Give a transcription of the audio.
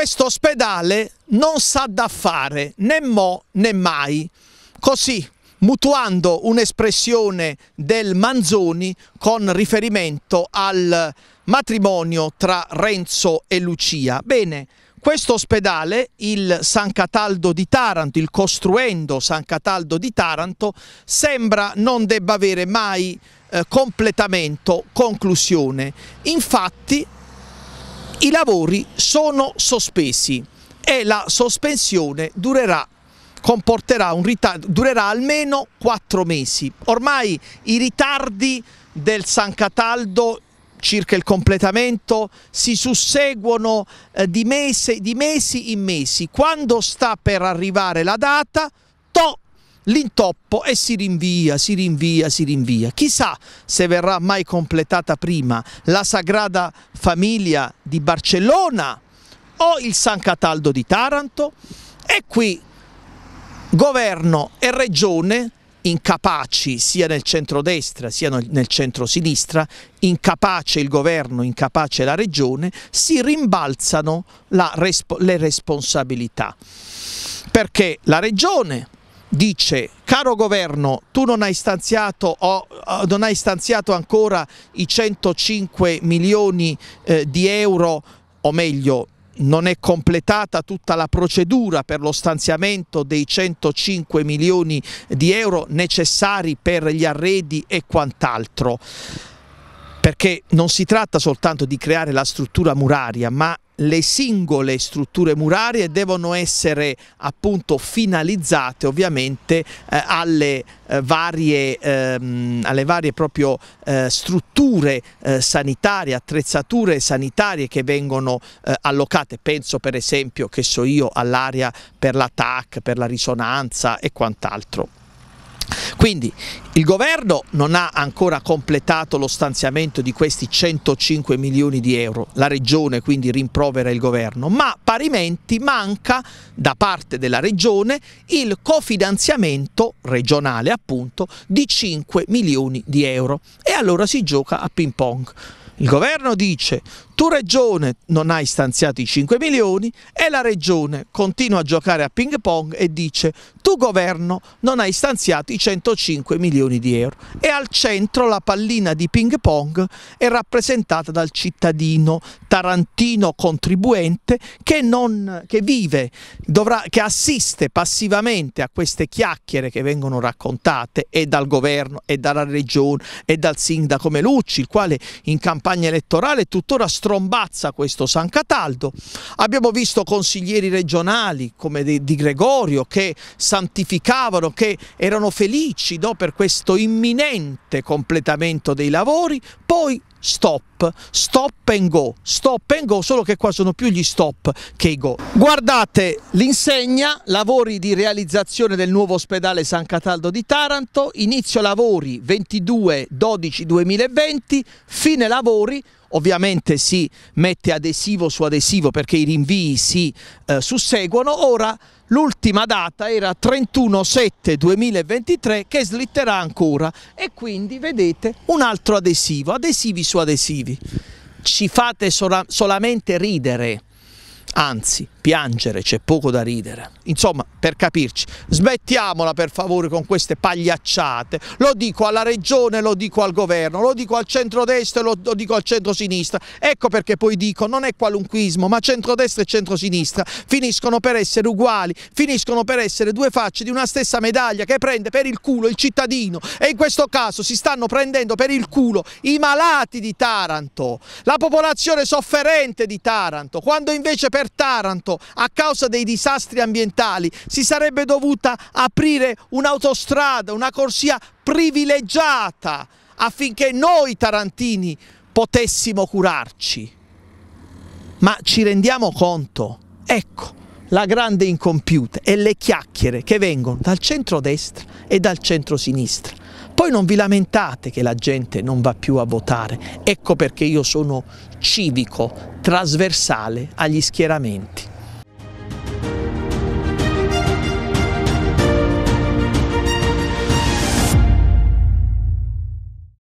Questo ospedale non sa da fare né mo né mai. Così, mutuando un'espressione del Manzoni con riferimento al matrimonio tra Renzo e Lucia. Bene, questo ospedale, il San Cataldo di Taranto, il costruendo San Cataldo di Taranto, sembra non debba avere mai eh, completamento, conclusione. Infatti i lavori sono sospesi e la sospensione durerà comporterà un ritardo, durerà almeno quattro mesi. Ormai i ritardi del San Cataldo circa il completamento si susseguono eh, di, mese, di, mesi in mesi. Quando sta per arrivare la data, to l'intoppo e si rinvia, si rinvia, si rinvia. Chissà se verrà mai completata prima la Sagrada Famiglia di Barcellona o il San Cataldo di Taranto e qui governo e regione incapaci sia nel centro-destra sia nel centro-sinistra, incapace il governo, incapace la regione, si rimbalzano la, le responsabilità. Perché la regione dice caro governo tu non hai stanziato, oh, non hai stanziato ancora i 105 milioni eh, di euro o meglio non è completata tutta la procedura per lo stanziamento dei 105 milioni di euro necessari per gli arredi e quant'altro perché non si tratta soltanto di creare la struttura muraria ma le singole strutture murarie devono essere appunto finalizzate ovviamente eh, alle, eh, varie, ehm, alle varie proprio eh, strutture eh, sanitarie, attrezzature sanitarie che vengono eh, allocate, penso per esempio che so io all'area per la TAC, per la risonanza e quant'altro. Quindi il governo non ha ancora completato lo stanziamento di questi 105 milioni di euro, la regione quindi rimprovera il governo, ma parimenti manca da parte della regione il cofinanziamento regionale appunto di 5 milioni di euro e allora si gioca a ping pong. Il governo dice tu regione non hai stanziato i 5 milioni e la regione continua a giocare a ping pong e dice tu governo non hai stanziato i 105 milioni di euro e al centro la pallina di ping pong è rappresentata dal cittadino tarantino contribuente che, non, che vive, dovrà, che assiste passivamente a queste chiacchiere che vengono raccontate e dal governo e dalla regione e dal sindaco Melucci il quale in campagna campagna elettorale tuttora strombazza questo San Cataldo. Abbiamo visto consiglieri regionali come Di Gregorio che santificavano, che erano felici no, per questo imminente completamento dei lavori, poi stop, stop and go, stop and go, solo che qua sono più gli stop che i go. Guardate l'insegna, lavori di realizzazione del nuovo ospedale San Cataldo di Taranto, inizio lavori 22-12-2020, fine lavori ovviamente si mette adesivo su adesivo perché i rinvii si eh, susseguono, ora l'ultima data era 31-7-2023 che slitterà ancora e quindi vedete un altro adesivo, adesivi su adesivi. Ci fate sola solamente ridere, anzi piangere, c'è poco da ridere. Insomma, per capirci, smettiamola per favore con queste pagliacciate. Lo dico alla regione, lo dico al governo, lo dico al centrodestra, lo, lo dico al centrosinistra. Ecco perché poi dico, non è qualunquismo, ma centrodestra e centrosinistra finiscono per essere uguali, finiscono per essere due facce di una stessa medaglia che prende per il culo il cittadino e in questo caso si stanno prendendo per il culo i malati di Taranto, la popolazione sofferente di Taranto, quando invece per Taranto Stato a causa dei disastri ambientali si sarebbe dovuta aprire un'autostrada, una corsia privilegiata affinché noi tarantini potessimo curarci. Ma ci rendiamo conto? Ecco la grande incompiuta e le chiacchiere che vengono dal centro-destra e dal centro-sinistra. Poi non vi lamentate che la gente non va più a votare, ecco perché io sono civico, trasversale agli schieramenti.